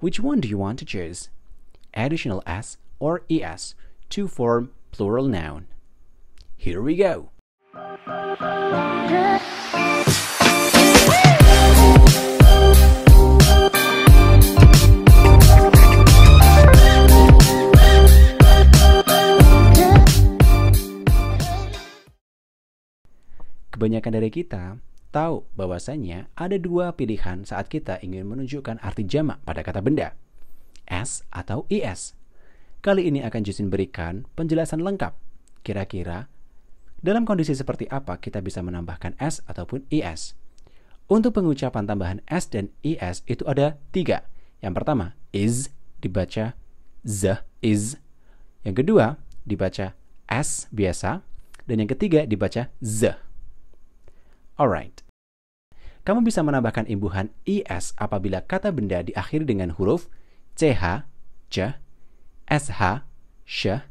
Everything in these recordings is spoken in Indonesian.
Which one do you want to choose? Additional s or es to form plural noun. Here we go. Kebanyakan dari kita tahu bahwasanya ada dua pilihan saat kita ingin menunjukkan arti jamak pada kata benda, S atau IS. Kali ini akan Justin berikan penjelasan lengkap. Kira-kira dalam kondisi seperti apa kita bisa menambahkan S ataupun IS? Untuk pengucapan tambahan S dan IS itu ada tiga. Yang pertama, is dibaca z is. Yang kedua, dibaca s biasa. Dan yang ketiga, dibaca z. Alright. Kamu bisa menambahkan imbuhan IS apabila kata benda diakhiri dengan huruf CH, C, SH, SH,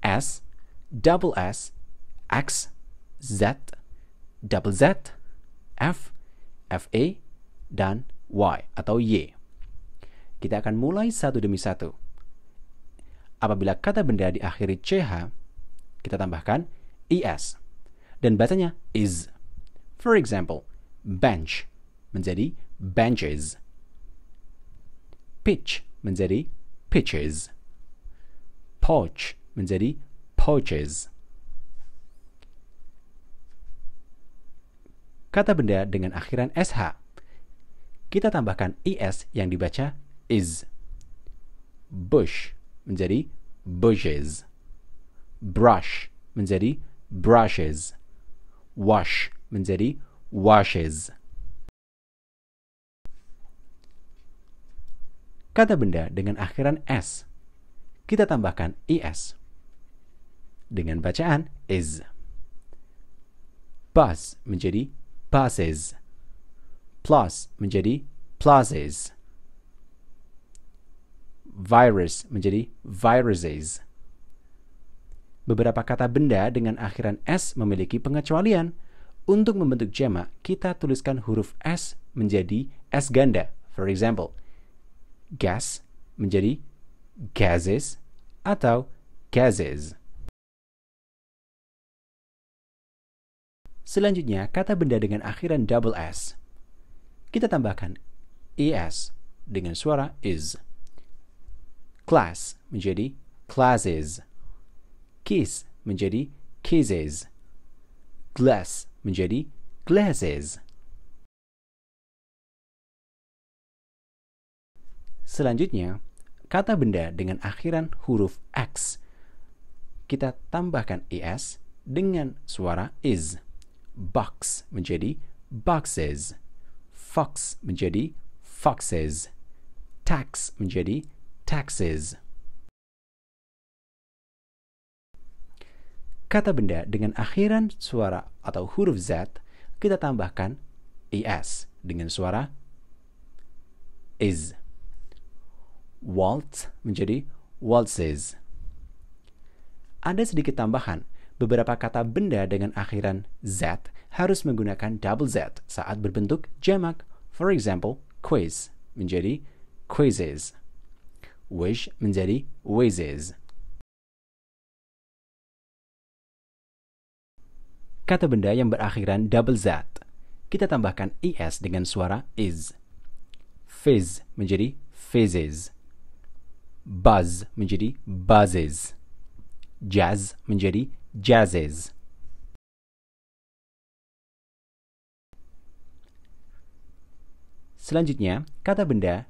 S, double S, X, Z, double Z, F, FA, dan Y atau Y. Kita akan mulai satu demi satu. Apabila kata benda diakhiri CH, kita tambahkan IS. Dan bacanya is. For example, bench menjadi benches. Pitch menjadi pitches. Porch menjadi porches. Kata benda dengan akhiran sh. Kita tambahkan is yang dibaca is. Bush menjadi bushes. Brush menjadi brushes. Wash menjadi washes. Kata benda dengan akhiran s, kita tambahkan is dengan bacaan is. Bus menjadi buses. Plus menjadi pluses. Virus menjadi viruses. Beberapa kata benda dengan akhiran s memiliki pengecualian untuk membentuk jamak, kita tuliskan huruf S menjadi S ganda. For example, gas menjadi gases atau gases. Selanjutnya, kata benda dengan akhiran double S. Kita tambahkan es dengan suara is. Class menjadi classes. Kiss menjadi kisses. Glass menjadi glasses. Selanjutnya, kata benda dengan akhiran huruf X. Kita tambahkan ES dengan suara is. Box menjadi boxes. Fox menjadi foxes. Tax menjadi taxes. kata benda dengan akhiran suara atau huruf Z, kita tambahkan is dengan suara is. Waltz menjadi waltzes. Ada sedikit tambahan, beberapa kata benda dengan akhiran Z harus menggunakan double Z saat berbentuk jamak. For example, quiz menjadi quizzes. Wish menjadi Wishes. kata benda yang berakhiran double Z. Kita tambahkan is dengan suara is. Fizz menjadi fizzes. Buzz menjadi buzzes. Jazz menjadi jazzes. Selanjutnya, kata benda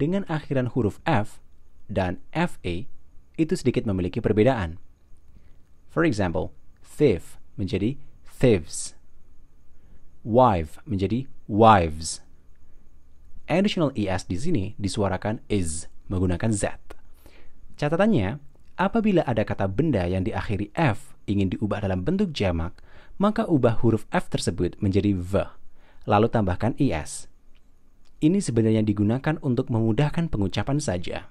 dengan akhiran huruf F dan FA itu sedikit memiliki perbedaan. For example, thief menjadi thieves. Wife menjadi wives. Additional es di sini disuarakan is menggunakan z. Catatannya, apabila ada kata benda yang diakhiri f ingin diubah dalam bentuk jamak, maka ubah huruf f tersebut menjadi v, lalu tambahkan es. Ini sebenarnya digunakan untuk memudahkan pengucapan saja.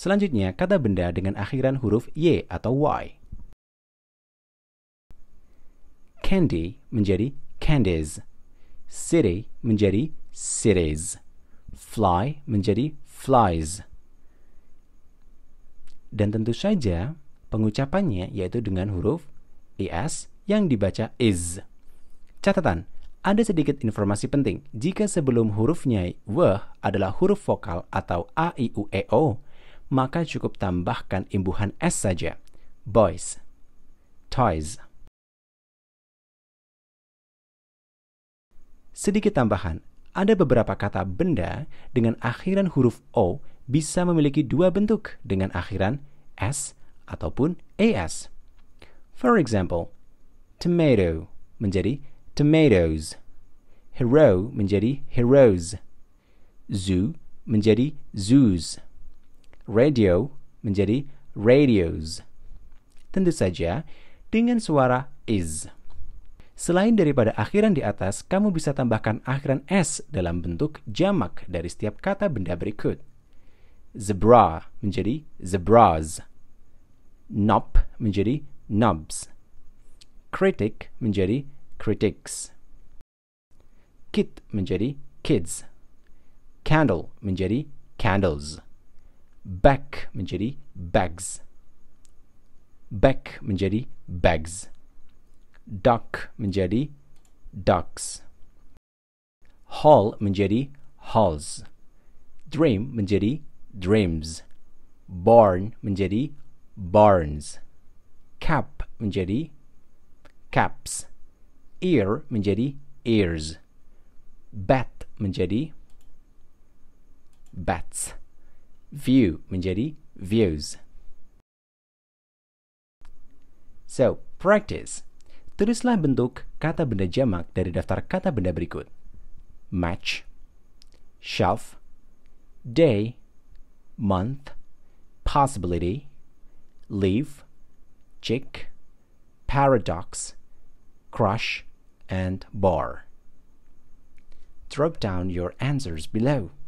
Selanjutnya, kata benda dengan akhiran huruf Y atau Y. Candy menjadi candies. City menjadi cities. Fly menjadi flies. Dan tentu saja pengucapannya yaitu dengan huruf ES yang dibaca is. Catatan, ada sedikit informasi penting. Jika sebelum hurufnya w adalah huruf vokal atau a, i, u, e, o, maka cukup tambahkan imbuhan S saja. Boys, toys. Sedikit tambahan, ada beberapa kata benda dengan akhiran huruf O bisa memiliki dua bentuk dengan akhiran S ataupun AS. For example, tomato menjadi tomatoes, hero menjadi heroes, zoo menjadi zoos radio menjadi radios. Tentu saja dengan suara is. Selain daripada akhiran di atas, kamu bisa tambahkan akhiran s dalam bentuk jamak dari setiap kata benda berikut. Zebra menjadi zebras. Knob menjadi knobs. Critic menjadi critics. Kit menjadi kids. Candle menjadi candles. back menjadi bags back menjadi bags duck menjadi ducks hall menjadi halls dream menjadi dreams barn menjadi barns cap menjadi caps ear menjadi ears bat menjadi bats view menjadi views. So, practice. Tulislah bentuk kata benda jamak dari daftar kata benda berikut. Match, shelf, day, month, possibility, leave, chick, paradox, crush, and bar. Drop down your answers below.